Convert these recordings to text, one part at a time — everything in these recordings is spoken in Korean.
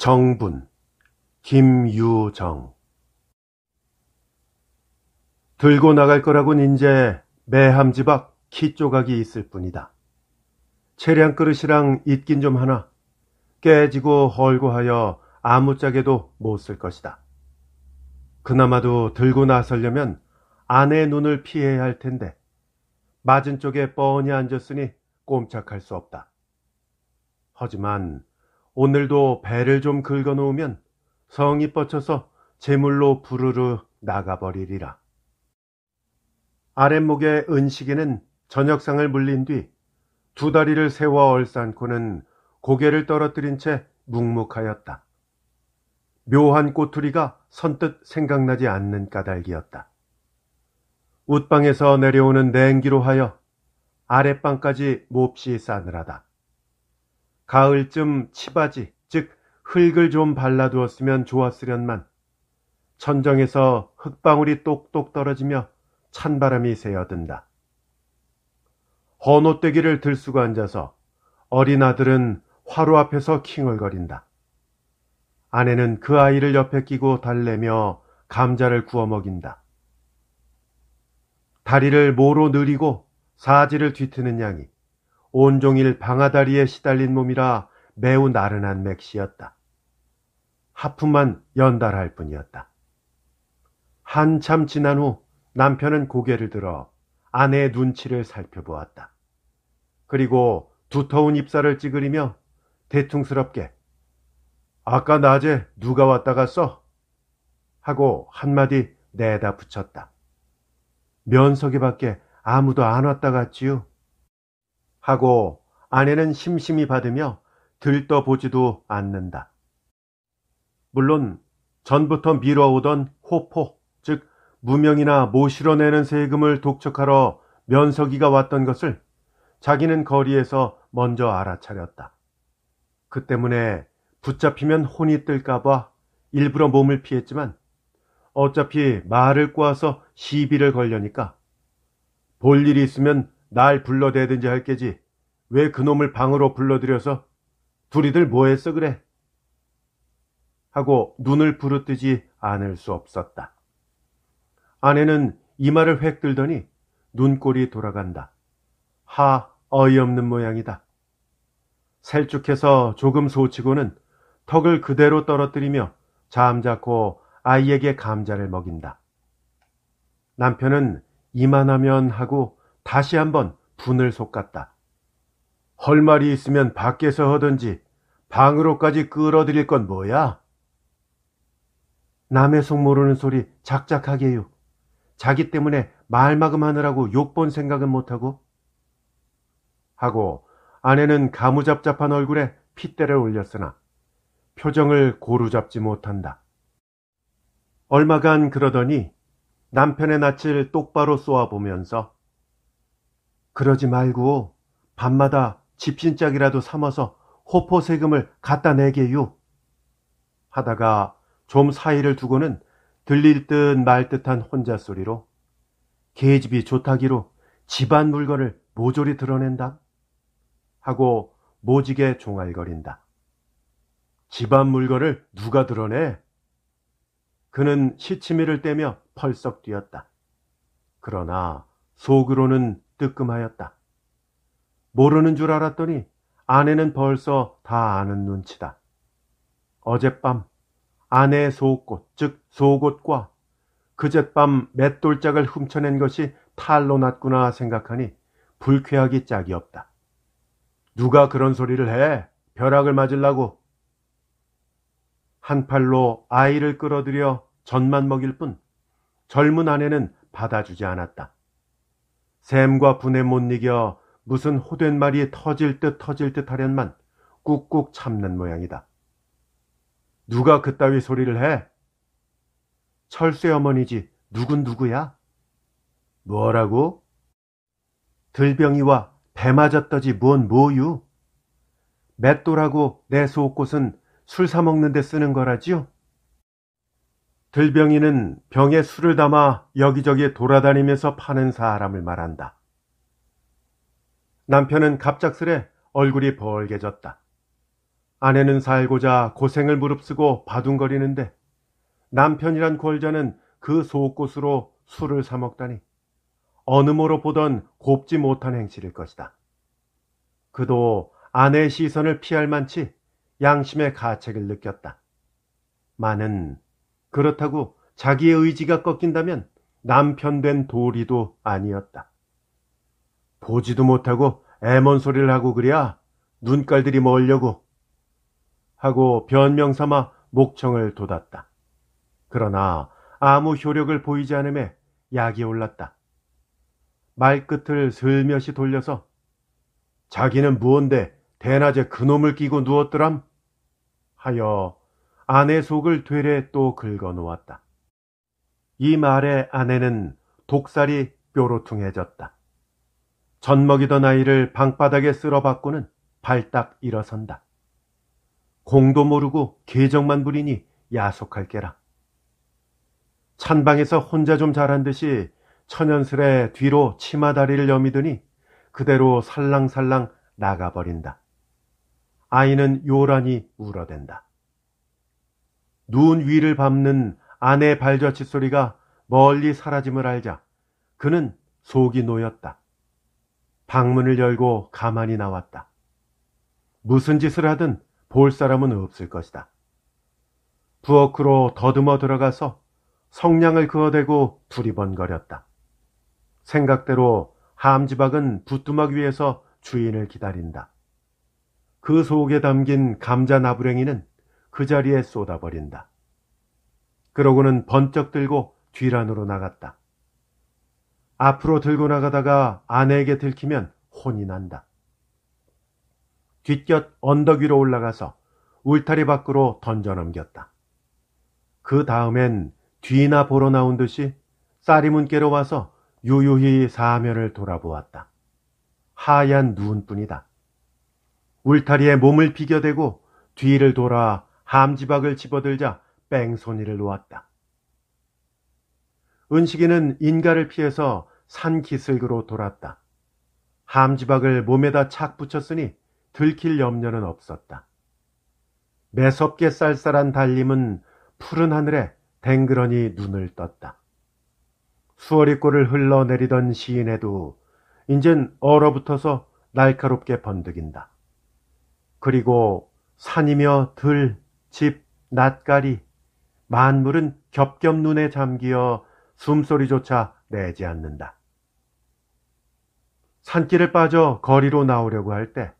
정분 김유정 들고 나갈 거라곤 인제 매함 지앞키 조각이 있을 뿐이다. 체량 그릇이랑 있긴 좀 하나 깨지고 헐고 하여 아무짝에도 못 쓸 것이다. 그나마도 들고 나서려면 아내의 눈을 피해야 할 텐데 맞은 쪽에 뻔히 앉았으니 꼼짝할 수 없다. 하지만 오늘도 배를 좀 긁어 놓으면 성이 뻗쳐서 제물로 부르르 나가버리리라. 아랫목의 은식이는 저녁상을 물린 뒤 두 다리를 세워 얼싸안고는 고개를 떨어뜨린 채 묵묵하였다. 묘한 꼬투리가 선뜻 생각나지 않는 까닭이었다. 웃방에서 내려오는 냉기로 하여 아랫방까지 몹시 싸늘하다. 가을쯤 치바지, 즉 흙을 좀 발라두었으면 좋았으련만 천정에서 흙방울이 똑똑 떨어지며 찬바람이 새어든다. 헌옷대기를 들수가 앉아서 어린 아들은 화로 앞에서 킹얼거린다. 아내는 그 아이를 옆에 끼고 달래며 감자를 구워 먹인다. 다리를 모로 느리고 사지를 뒤트는 양이 온종일 방아다리에 시달린 몸이라 매우 나른한 맥시였다. 하품만 연달할 뿐이었다. 한참 지난 후 남편은 고개를 들어 아내의 눈치를 살펴보았다. 그리고 두터운 입살을 찌그리며 대퉁스럽게 아까 낮에 누가 왔다 갔어? 하고 한마디 내다 붙였다. 면석이 밖에 아무도 안 왔다 갔지요. 하고 아내는 심심히 받으며 들떠보지도 않는다. 물론 전부터 미뤄오던 호포, 즉 무명이나 모시러 내는 세금을 독촉하러 면서기가 왔던 것을 자기는 거리에서 먼저 알아차렸다. 그 때문에 붙잡히면 혼이 뜰까봐 일부러 몸을 피했지만 어차피 말을 꼬아서 시비를 걸려니까 볼 일이 있으면 날 불러대든지 할게지. 왜 그놈을 방으로 불러들여서 둘이들 뭐했어 그래? 하고 눈을 부르뜨지 않을 수 없었다. 아내는 이마를 획 들더니 눈꼬리 돌아간다. 하 어이없는 모양이다. 셀쭉해서 조금 소치고는 턱을 그대로 떨어뜨리며 잠자코 아이에게 감자를 먹인다. 남편은 이만하면 하고 다시 한번 분을 솟았다헐 말이 있으면 밖에서 하든지 방으로까지 끌어들일 건 뭐야? 남의 속 모르는 소리 작작하게요. 자기 때문에 말마금 하느라고 욕본 생각은 못하고. 하고 아내는 가무잡잡한 얼굴에 핏대를 올렸으나 표정을 고루 잡지 못한다. 얼마간 그러더니 남편의 낯을 똑바로 쏘아보면서 그러지 말고 밤마다 집신짝이라도 삼아서 호포 세금을 갖다 내게요. 하다가 좀 사이를 두고는 들릴 듯 말 듯한 혼잣소리로 계집이 좋다기로 집안 물건을 모조리 드러낸다 하고 모지게 종알거린다. 집안 물건을 누가 드러내? 그는 시치미를 떼며 펄썩 뛰었다. 그러나 속으로는 뜨끔하였다. 모르는 줄 알았더니 아내는 벌써 다 아는 눈치다. 어젯밤 아내의 속옷즉속옷과 그젯밤 맷돌짝을 훔쳐낸 것이 탈로 났구나 생각하니 불쾌하기 짝이 없다. 누가 그런 소리를 해? 벼락을 맞을라고. 한 팔로 아이를 끌어들여 젖만 먹일 뿐 젊은 아내는 받아주지 않았다. 샘과 분에 못 이겨 무슨 호된 말이 터질 듯 터질 듯 하련만 꾹꾹 참는 모양이다. 누가 그따위 소리를 해? 철새 어머니지 누군 누구야? 뭐라고? 들병이와 배 맞았더지 뭔 뭐유? 맷돌하고 내 소옷꽃은 술 사먹는 데 쓰는 거라지요? 들병이는 병에 술을 담아 여기저기 돌아다니면서 파는 사람을 말한다. 남편은 갑작스레 얼굴이 벌개졌다. 아내는 살고자 고생을 무릅쓰고 바둥거리는데 남편이란 골자는 그 속곳으로 술을 사 먹다니 어느 모로 보던 곱지 못한 행실일 것이다. 그도 아내의 시선을 피할 만치 양심의 가책을 느꼈다. 많은 그렇다고 자기의 의지가 꺾인다면 남편 된 도리도 아니었다. 보지도 못하고 애먼 소리를 하고 그랴 눈깔들이 멀려고 하고 변명 삼아 목청을 돋았다. 그러나 아무 효력을 보이지 않음에 약이 올랐다. 말끝을 슬며시 돌려서 자기는 무언데 대낮에 그놈을 끼고 누웠더람 하여 아내 속을 되레 또 긁어 놓았다. 이 말에 아내는 독살이 뾰로퉁해졌다. 젖먹이던 아이를 방바닥에 쓸어박고는 발딱 일어선다. 공도 모르고 계정만 부리니 야속할 게라. 찬방에서 혼자 좀 자란 듯이 천연스레 뒤로 치마다리를 여미더니 그대로 살랑살랑 나가버린다. 아이는 요란히 울어댄다. 눈 위를 밟는 아내 발자취 소리가 멀리 사라짐을 알자 그는 속이 놓였다. 방문을 열고 가만히 나왔다. 무슨 짓을 하든 볼 사람은 없을 것이다. 부엌으로 더듬어 들어가서 성냥을 그어대고 두리번거렸다. 생각대로 함지박은 부뚜막 위에서 주인을 기다린다. 그 속에 담긴 감자 나부랭이는 그 자리에 쏟아버린다. 그러고는 번쩍 들고 뒤란으로 나갔다. 앞으로 들고 나가다가 아내에게 들키면 혼이 난다. 뒤곁 언덕 위로 올라가서 울타리 밖으로 던져 넘겼다. 그 다음엔 뒤나 보러 나온 듯이 쌀이문께로 와서 유유히 사면을 돌아보았다. 하얀 눈뿐이다 울타리에 몸을 비겨대고 뒤를 돌아 함지박을 집어들자 뺑소니를 놓았다. 은식이는 인가를 피해서 산 기슭으로 돌았다. 함지박을 몸에다 착 붙였으니 들킬 염려는 없었다. 매섭게 쌀쌀한 달림은 푸른 하늘에 댕그러니 눈을 떴다. 수월이꼴을 흘러내리던 시인에도 인젠 얼어붙어서 날카롭게 번득인다. 그리고 산이며 들, 집, 낯가리, 만물은 겹겹눈에 잠기어 숨소리조차 내지 않는다. 산길을 빠져 거리로 나오려고 할 때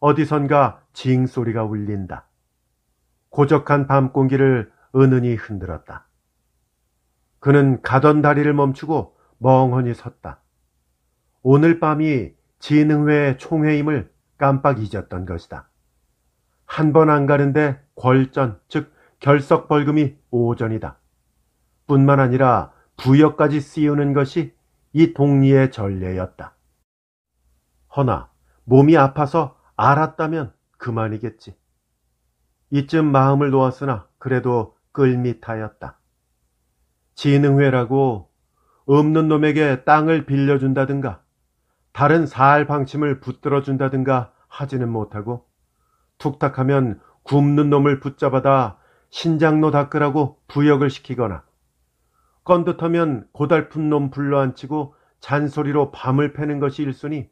어디선가 징 소리가 울린다. 고적한 밤 공기를 은은히 흔들었다. 그는 가던 다리를 멈추고 멍하니 섰다. 오늘 밤이 지능회 총회임을 깜빡 잊었던 것이다. 한번안 가는데 궐전, 즉 결석 벌금이 5전이다. 뿐만 아니라 부역까지 씌우는 것이 이 동리의 전례였다. 허나 몸이 아파서 알았다면 그만이겠지. 이쯤 마음을 놓았으나 그래도 끌미타였다. 진흥회라고 없는 놈에게 땅을 빌려준다든가 다른 살 방침을 붙들어준다든가 하지는 못하고 툭탁하면 굶는 놈을 붙잡아다 신장로 닦으라고 부역을 시키거나 건듯하면 고달픈 놈 불러앉히고 잔소리로 밤을 패는 것이 일순이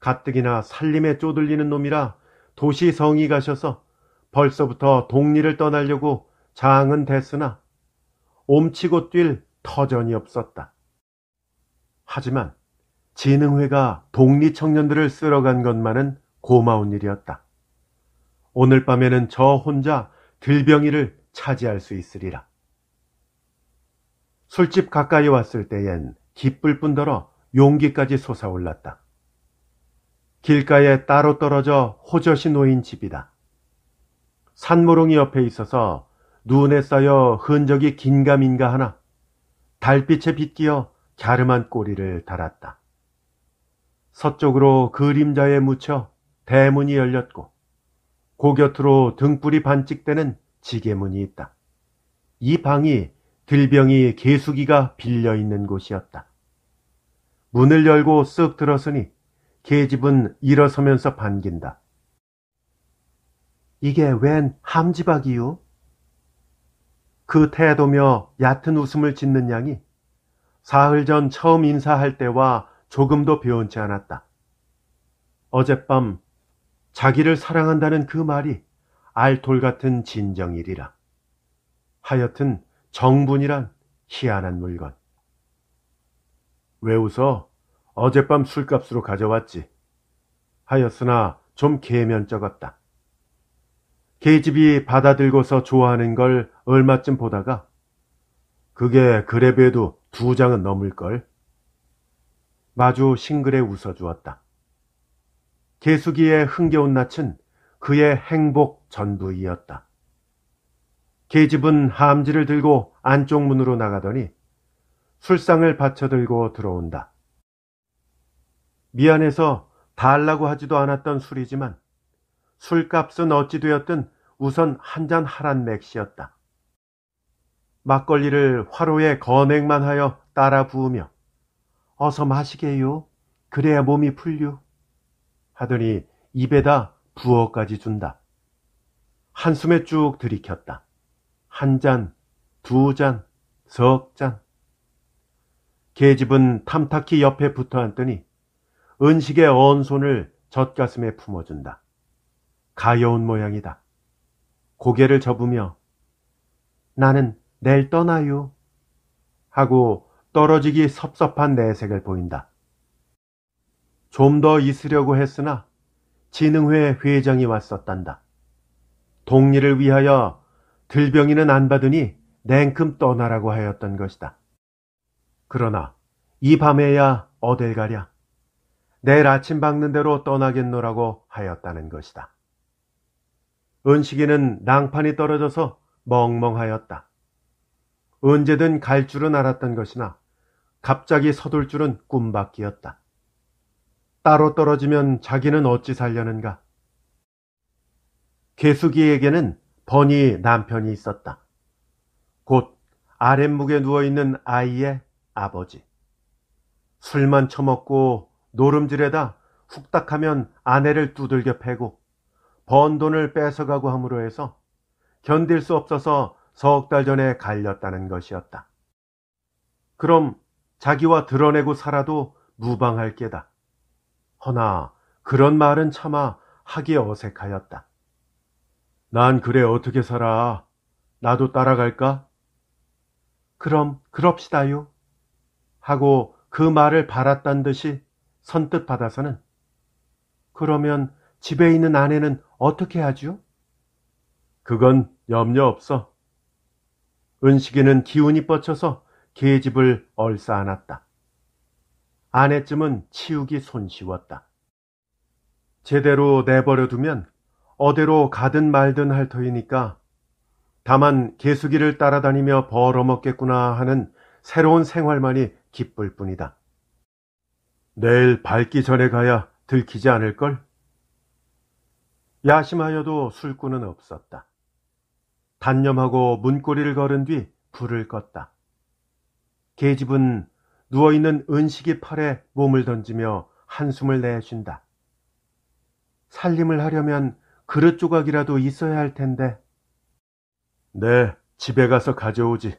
가뜩이나 살림에 쪼들리는 놈이라 도시 성이 가셔서 벌써부터 동리를 떠나려고 장은 됐으나 옴치고 뛸 터전이 없었다. 하지만 진흥회가 동리 청년들을 쓸어간 것만은 고마운 일이었다. 오늘 밤에는 저 혼자 들병이를 차지할 수 있으리라. 술집 가까이 왔을 때엔 기쁠 뿐더러 용기까지 솟아올랐다. 길가에 따로 떨어져 호젓이 놓인 집이다. 산모롱이 옆에 있어서 눈에 쌓여 흔적이 긴가민가 하나 달빛에 빗기어 갸름한 꼬리를 달았다. 서쪽으로 그림자에 묻혀 대문이 열렸고 고 곁으로 등불이 반찍대는 지게문이 있다. 이 방이 들병이 개수기가 빌려 있는 곳이었다. 문을 열고 쓱 들었으니 계집은 일어서면서 반긴다. 이게 웬 함지박이요? 그 태도며 얕은 웃음을 짓는 양이 사흘 전 처음 인사할 때와 조금도 변치 않았다. 어젯밤 자기를 사랑한다는 그 말이 알톨 같은 진정이리라. 하여튼 정분이란 희한한 물건. 왜 웃어? 어젯밤 술값으로 가져왔지. 하였으나 좀 개면쩍었다. 계집이 받아들고서 좋아하는 걸 얼마쯤 보다가 그게 그래봬도 두 장은 넘을걸. 마주 싱글에 웃어주었다. 계수기의 흥겨운 낯은 그의 행복 전부이었다. 계집은 함지를 들고 안쪽 문으로 나가더니 술상을 받쳐들고 들어온다. 미안해서 달라고 하지도 않았던 술이지만 술값은 어찌되었든 우선 한 잔 하란 맥시였다. 막걸리를 화로에 건액만 하여 따라 부으며 어서 마시게요. 그래야 몸이 풀려 하더니 입에다 부어까지 준다. 한숨에 쭉 들이켰다. 한 잔, 두 잔, 석 잔. 계집은 탐탁히 옆에 붙어 앉더니 은식의 언 손을 젖가슴에 품어준다. 가여운 모양이다. 고개를 접으며 나는 내일 떠나요. 하고 떨어지기 섭섭한 내색을 보인다. 좀더 있으려고 했으나 진흥회 회장이 왔었단다. 동리를 위하여 들병이는 안 받으니 냉큼 떠나라고 하였던 것이다. 그러나 이 밤에야 어딜 가랴? 내일 아침 박는 대로 떠나겠노라고 하였다는 것이다. 은식이는 낭판이 떨어져서 멍멍하였다. 언제든 갈 줄은 알았던 것이나 갑자기 서둘 줄은 꿈밖이었다. 따로 떨어지면 자기는 어찌 살려는가. 개숙이에게는 번이 남편이 있었다. 곧 아랫목에 누워있는 아이의 아버지. 술만 처먹고 노름질에다 훅딱하면 아내를 두들겨 패고 번 돈을 뺏어가고 함으로 해서 견딜 수 없어서 석 달 전에 갈렸다는 것이었다. 그럼 자기와 드러내고 살아도 무방할 게다. 허나 그런 말은 차마 하기 어색하였다. 난 그래 어떻게 살아? 나도 따라갈까? 그럼 그럽시다요. 하고 그 말을 바랐단 듯이 선뜻 받아서는 그러면 집에 있는 아내는 어떻게 하죠? 그건 염려 없어. 은식이는 기운이 뻗쳐서 계집을 얼싸안았다. 아내쯤은 치우기 손쉬웠다. 제대로 내버려 두면 어대로 가든 말든 할 터이니까 다만 개수기를 따라다니며 벌어먹겠구나 하는 새로운 생활만이 기쁠 뿐이다. 내일 밝기 전에 가야 들키지 않을걸? 야심하여도 술꾼은 없었다. 단념하고 문고리를 걸은 뒤 불을 껐다. 계집은 누워있는 은식이 팔에 몸을 던지며 한숨을 내쉰다. 살림을 하려면 그릇 조각이라도 있어야 할 텐데. 네, 집에 가서 가져오지.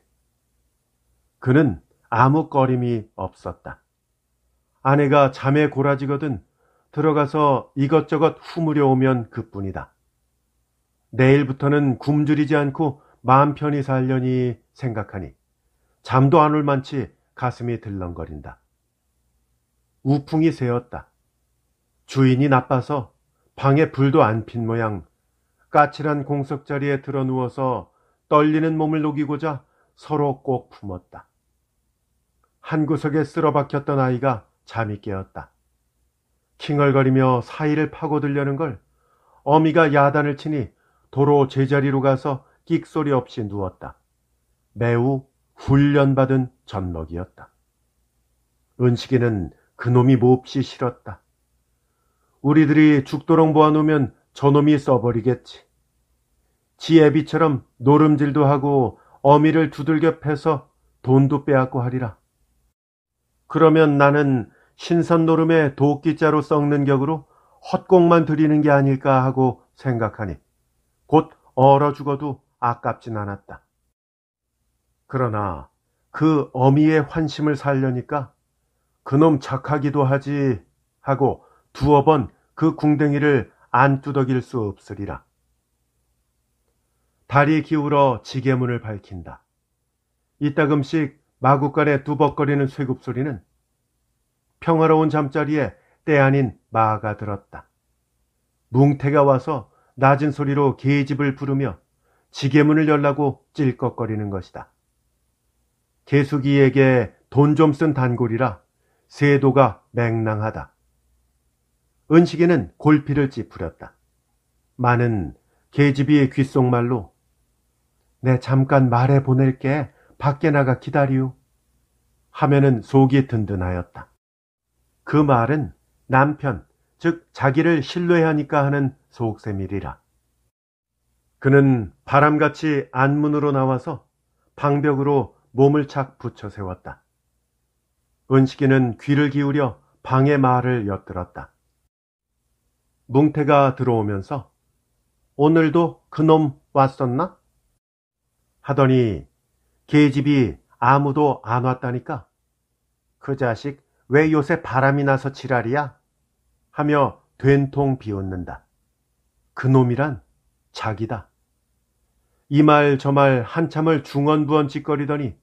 그는 아무 꺼림이 없었다. 아내가 잠에 고라지거든 들어가서 이것저것 후무려 오면 그뿐이다. 내일부터는 굶주리지 않고 마음 편히 살려니 생각하니 잠도 안 올 만치 가슴이 들렁거린다. 우풍이 새었다. 주인이 나빠서 방에 불도 안 핀 모양. 까칠한 공석 자리에 들어 누워서 떨리는 몸을 녹이고자 서로 꼭 품었다. 한 구석에 쓸어박혔던 아이가 잠이 깨었다. 킹얼거리며 사이를 파고들려는 걸 어미가 야단을 치니 도로 제자리로 가서 끽소리 없이 누웠다. 매우 훈련받은 젖먹이였다 은식이는 그놈이 몹시 싫었다. 우리들이 죽도록 모아놓으면 저놈이 써버리겠지. 지 애비처럼 노름질도 하고 어미를 두들겨 패서 돈도 빼앗고 하리라. 그러면 나는 신선 노름에 도끼자로 썩는 격으로 헛공만들이는게 아닐까 하고 생각하니 곧 얼어 죽어도 아깝진 않았다. 그러나 그 어미의 환심을 살려니까 그놈 착하기도 하지 하고 두어 번 그 궁뎅이를 안 뚜덕일 수 없으리라. 다리 기울어 지게문을 밝힌다. 이따금씩 마구간에 두벅거리는 쇠굽소리는 평화로운 잠자리에 때 아닌 마가 들었다. 뭉태가 와서 낮은 소리로 계집을 부르며 지게문을 열라고 찔꺽거리는 것이다. 개숙이에게돈좀쓴 단골이라 세도가 맹랑하다. 은식이는 골피를 찌푸렸다. 많은 계집이의 귓속말로 내 잠깐 말해 보낼게 밖에 나가 기다리오 하면은 속이 든든하였다. 그 말은 남편 즉 자기를 신뢰하니까 하는 속셈이리라. 그는 바람같이 안문으로 나와서 방벽으로 몸을 착 붙여 세웠다. 은식이는 귀를 기울여 방의 말을 엿들었다. 뭉태가 들어오면서 오늘도 그 놈 왔었나? 하더니 계집이 아무도 안 왔다니까. 그 자식 왜 요새 바람이 나서 지랄이야? 하며 된통 비웃는다. 그놈이란 자기다. 이 말 저 말 한참을 중언부언 짓거리더니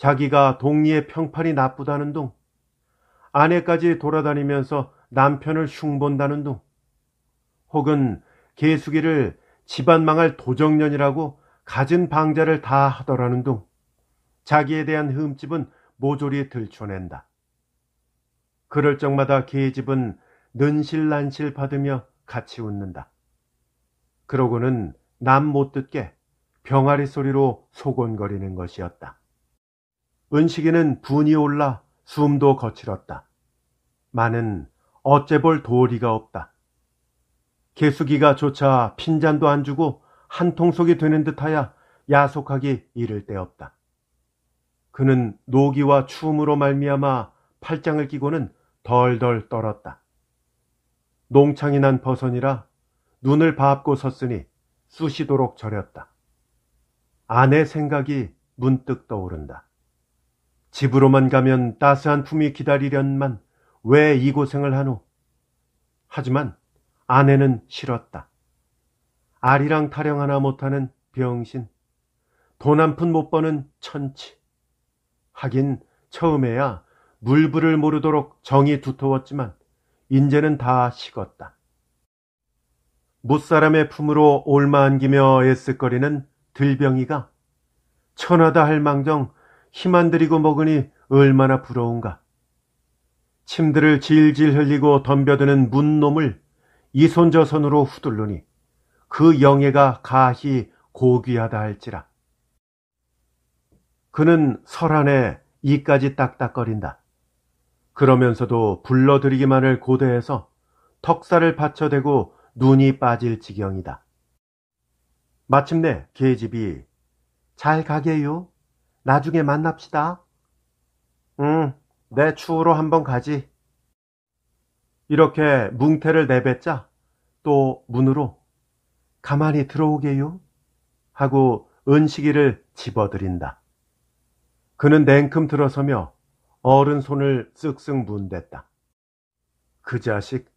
자기가 동리의 평판이 나쁘다는 둥, 아내까지 돌아다니면서 남편을 흉본다는 둥, 혹은 개수기를 집안 망할 도정년이라고 가진 방자를 다 하더라는 둥, 자기에 대한 흠집은 모조리 들춰낸다. 그럴 적마다 개 집은 는실난실 받으며 같이 웃는다. 그러고는 남 못 듣게 병아리 소리로 소곤거리는 것이었다. 은식이는 분이 올라 숨도 거칠었다. 많은 어째볼 도리가 없다. 개수기가 조차 핀잔도 안 주고 한통속이 되는 듯하야 야속하기 이를 데없다 그는 노기와 추움으로 말미암아 팔짱을 끼고는 덜덜 떨었다. 농창이 난 버선이라 눈을 밟고 섰으니 쑤시도록 저렸다. 아내 생각이 문득 떠오른다. 집으로만 가면 따스한 품이 기다리련만 왜 이 고생을 하노? 하지만 아내는 싫었다. 아리랑 타령 하나 못하는 병신, 돈 한 푼 못 버는 천치. 하긴 처음에야 물부를 모르도록 정이 두터웠지만 인제는 다 식었다. 못사람의 품으로 올마 안기며 애쓰거리는 들병이가 천하다 할 망정 힘안 들이고 먹으니 얼마나 부러운가. 침들을 질질 흘리고 덤벼드는 문놈을 이손저손으로 후둘르니 그 영예가 가히 고귀하다 할지라. 그는 설안에 이까지 딱딱거린다. 그러면서도 불러들이기만을 고대해서 턱살을 받쳐대고 눈이 빠질 지경이다. 마침내 계집이 잘 가게요 나중에 만납시다. 응, 내 추후로 한번 가지. 이렇게 뭉태를 내뱉자 또 문으로 가만히 들어오게요 하고 은식이를 집어들인다. 그는 냉큼 들어서며 어른 손을 쓱쓱 문댔다. 그 자식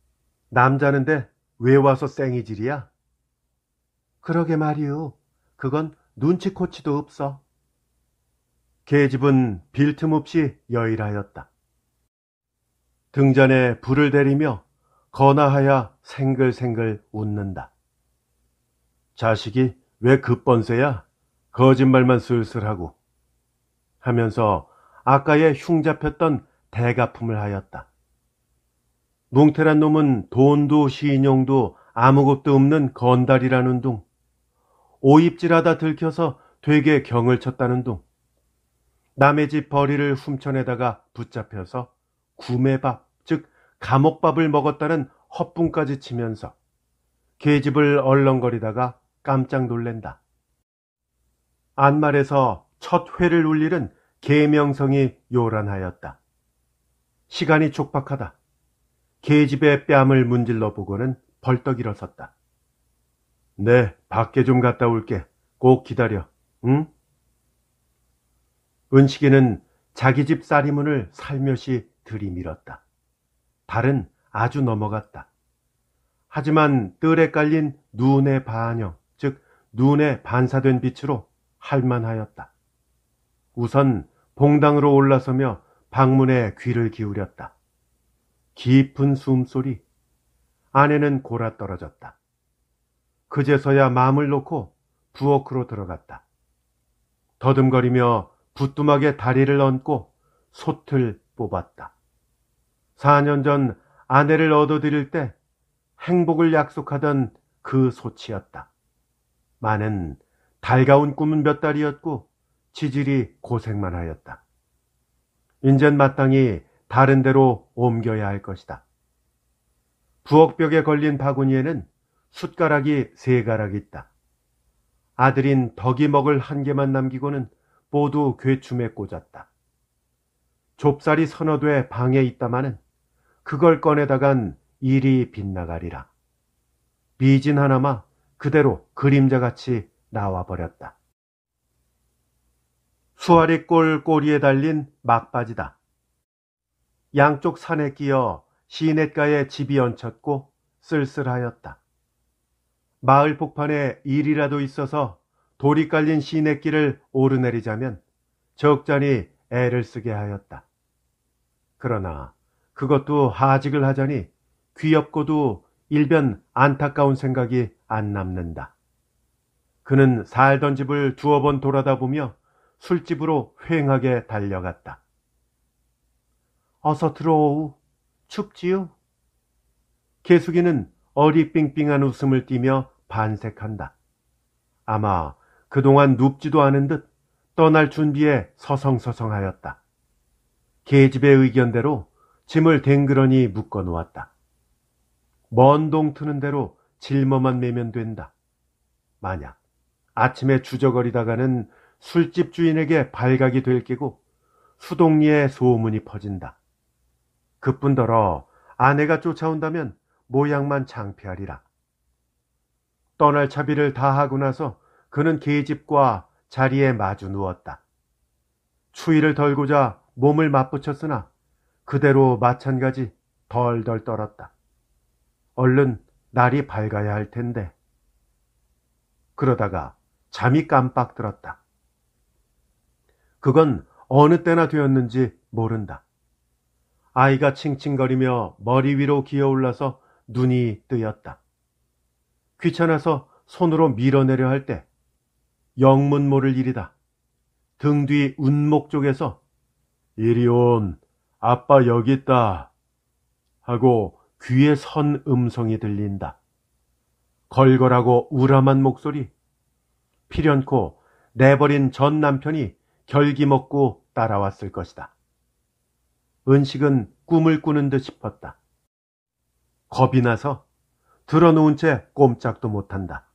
남자는데 왜 와서 쌩이질이야? 그러게 말이오. 그건 눈치코치도 없어. 계집은 빌틈없이 여일하였다. 등잔에 불을 대리며 거나하야 생글생글 웃는다. 자식이 왜 급번세야? 거짓말만 쓸쓸하고 하면서 아까의 흉잡혔던 대가품을 하였다. 뭉태란 놈은 돈도 시인용도 아무것도 없는 건달이라는 둥 오입질하다 들켜서 되게 경을 쳤다는 둥 남의 집 벌이를 훔쳐내다가 붙잡혀서 구매밥, 즉 감옥밥을 먹었다는 헛분까지 치면서 계집을 얼렁거리다가 깜짝 놀랜다. 안말에서 첫 회를 울리는 개명성이 요란하였다. 시간이 촉박하다. 계집의 뺨을 문질러 보고는 벌떡 일어섰다. 네, 밖에 좀 갔다 올게. 꼭 기다려. 응? 은식이는 자기 집사리문을 살며시 들이밀었다. 발은 아주 넘어갔다. 하지만 뜰에 깔린 눈의 반영, 즉 눈에 반사된 빛으로 할만하였다. 우선 봉당으로 올라서며 방문에 귀를 기울였다. 깊은 숨소리. 아내는 골아 떨어졌다. 그제서야 마음을 놓고 부엌으로 들어갔다. 더듬거리며 부뚜막에 다리를 얹고 솥을 뽑았다. 4년 전 아내를 얻어드릴 때 행복을 약속하던 그소치였다 많은 달가운 꿈은 몇 달이었고 지질이 고생만 하였다. 인젠 마땅히 다른 데로 옮겨야 할 것이다. 부엌벽에 걸린 바구니에는 숟가락이 세 가락이 있다. 아들인 덕이 먹을 한 개만 남기고는 모두 괴춤에 꽂았다. 좁쌀이 서너되 방에 있다마는 그걸 꺼내다간 일이 빗나가리라. 미진 하나마 그대로 그림자같이 나와버렸다. 수아리 꼴 꼬리에 달린 막바지다. 양쪽 산에 끼어 시냇가에 집이 얹혔고 쓸쓸하였다. 마을 폭판에 일이라도 있어서 돌이 깔린 시냇길을 오르내리자면 적잖이 애를 쓰게 하였다. 그러나 그것도 하직을 하자니 귀엽고도 일변 안타까운 생각이 안 남는다. 그는 살던 집을 두어 번 돌아다 보며 술집으로 휑하게 달려갔다. 어서 들어오우. 춥지요? 개숙이는 어리빙빙한 웃음을 띠며 반색한다. 아마 그동안 눕지도 않은 듯 떠날 준비에 서성서성하였다. 계집의 의견대로 짐을 댕그러니 묶어 놓았다. 먼동 트는 대로 짊어만 매면 된다. 만약 아침에 주저거리다가는 술집 주인에게 발각이 될 끼고 수동리에 소문이 퍼진다. 그뿐더러 아내가 쫓아온다면 모양만 창피하리라. 떠날 차비를 다 하고 나서 그는 계집과 자리에 마주 누웠다. 추위를 덜고자 몸을 맞붙였으나 그대로 마찬가지 덜덜 떨었다. 얼른 날이 밝아야 할 텐데. 그러다가 잠이 깜빡 들었다. 그건 어느 때나 되었는지 모른다. 아이가 칭칭거리며 머리 위로 기어올라서 눈이 뜨였다. 귀찮아서 손으로 밀어내려 할때 영문 모를 일이다. 등 뒤 운목 쪽에서 이리온 아빠 여기 있다 하고 귀에 선 음성이 들린다. 걸걸하고 우람한 목소리. 필연코 내버린 전 남편이 결기 먹고 따라왔을 것이다. 은식은 꿈을 꾸는 듯 싶었다. 겁이 나서 들어놓은 채 꼼짝도 못한다.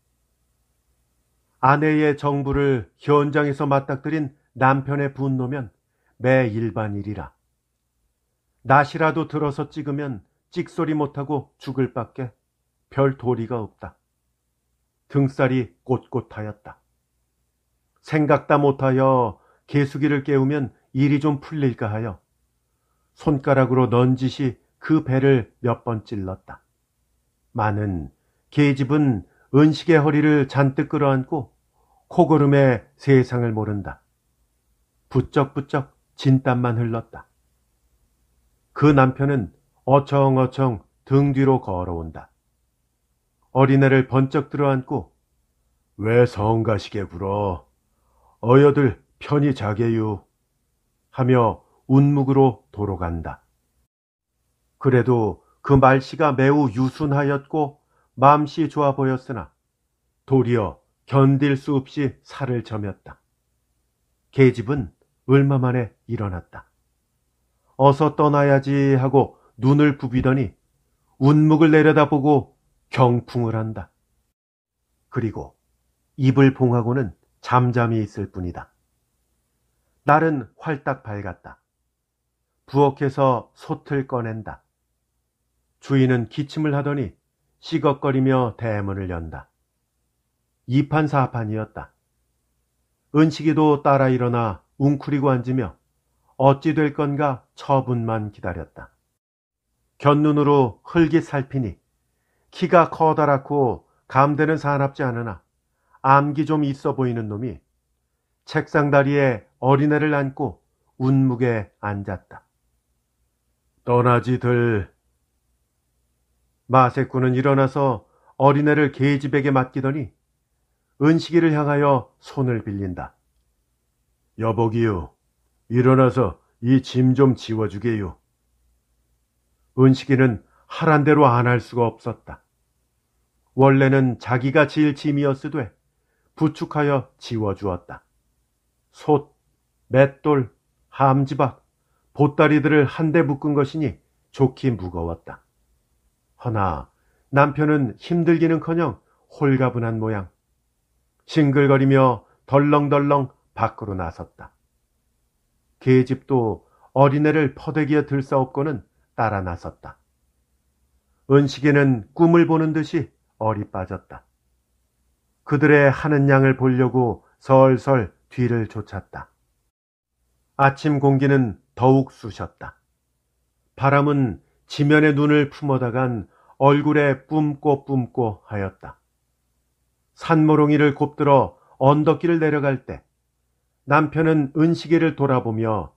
아내의 정부를 현장에서 맞닥뜨린 남편의 분노면 매 일반일이라. 낯이라도 들어서 찍으면 찍소리 못하고 죽을 밖에 별 도리가 없다. 등살이 꼿꼿하였다. 생각다 못하여 개수기를 깨우면 일이 좀 풀릴까 하여 손가락으로 넌지시 그 배를 몇 번 찔렀다. 많은 계집은 은식의 허리를 잔뜩 끌어안고 코걸음에 세상을 모른다. 부쩍부쩍 진땀만 흘렀다. 그 남편은 어청어청 등 뒤로 걸어온다. 어린애를 번쩍 들어안고 왜 성가시게 굴어 어여들 편히 자게유 하며 운묵으로 도로 간다. 그래도 그 말씨가 매우 유순하였고 맘씨 좋아 보였으나 도리어 견딜 수 없이 살을 점였다 계집은 얼마 만에 일어났다. 어서 떠나야지 하고 눈을 부비더니 운묵을 내려다보고 경풍을 한다. 그리고 입을 봉하고는 잠잠히 있을 뿐이다. 날은 활딱 밝았다. 부엌에서 솥을 꺼낸다. 주인은 기침을 하더니 시걱거리며 대문을 연다. 이판사판이었다. 은식이도 따라 일어나 웅크리고 앉으며 어찌 될 건가 처분만 기다렸다. 견눈으로 흙이 살피니 키가 커다랗고 감대는 사납지 않으나 암기 좀 있어 보이는 놈이 책상 다리에 어린애를 안고 운묵에 앉았다. 떠나지들 마세꾼은 일어나서 어린애를 계집에게 맡기더니 은식이를 향하여 손을 빌린다. 여보기요, 일어나서 이 짐 좀 지워주게요. 은식이는 하란 대로 안 할 수가 없었다. 원래는 자기가 지을 짐이었으되 부축하여 지워주었다. 솥, 맷돌, 함지박, 보따리들을 한데 묶은 것이니 좋기 무거웠다. 허나 남편은 힘들기는커녕 홀가분한 모양. 싱글거리며 덜렁덜렁 밖으로 나섰다. 계집도 어린애를 퍼대기에 들썩고는 따라 나섰다. 은식이는 꿈을 보는 듯이 어리 빠졌다. 그들의 하는 양을 보려고 설설 뒤를 쫓았다. 아침 공기는 더욱 쑤셨다. 바람은 지면에 눈을 품어다간 얼굴에 뿜고 뿜고 하였다. 산모롱이를 곱들어 언덕길을 내려갈 때 남편은 은식이를 돌아보며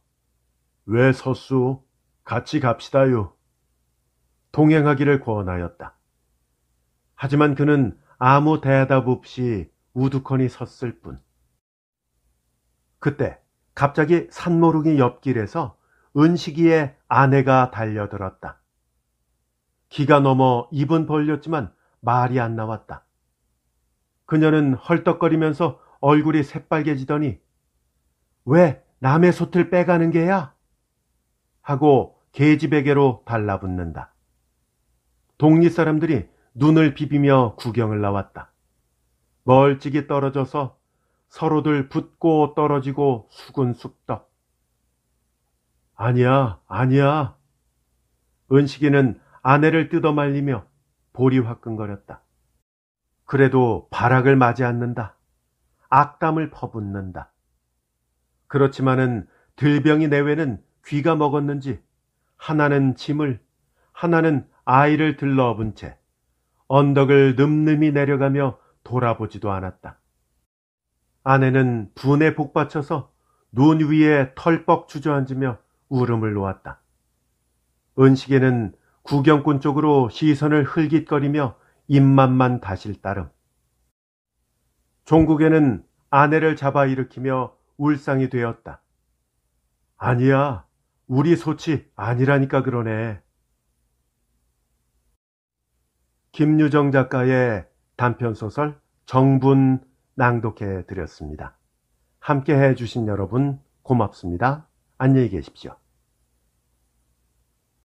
왜 서수 같이 갑시다요. 동행하기를 권하였다. 하지만 그는 아무 대답 없이 우두커니 섰을 뿐. 그때 갑자기 산모롱이 옆길에서 은식이의 아내가 달려들었다. 기가 넘어 입은 벌렸지만 말이 안 나왔다. 그녀는 헐떡거리면서 얼굴이 새빨개지더니 왜 남의 솥을 빼가는 게야? 하고 계집에게로 달라붙는다. 동리 사람들이 눈을 비비며 구경을 나왔다. 멀찍이 떨어져서 서로들 붙고 떨어지고 수근 숙덕. 아니야, 아니야. 은식이는 아내를 뜯어말리며 보리화끈거렸다. 그래도 발악을 맞이 않는다. 악담을 퍼붓는다. 그렇지만은 들병이 내외는 귀가 먹었는지 하나는 짐을 하나는 아이를 들러업은 채 언덕을 늠름히 내려가며 돌아보지도 않았다. 아내는 분에 복받쳐서 눈 위에 털뻑 주저앉으며 울음을 놓았다. 은식에는 구경꾼 쪽으로 시선을 흘깃거리며 입맛만 다실 따름. 종국에는 아내를 잡아 일으키며 울상이 되었다. 아니야, 우리 소치 아니라니까 그러네. 김유정 작가의 단편소설 정분 낭독해 드렸습니다. 함께 해주신 여러분 고맙습니다. 안녕히 계십시오.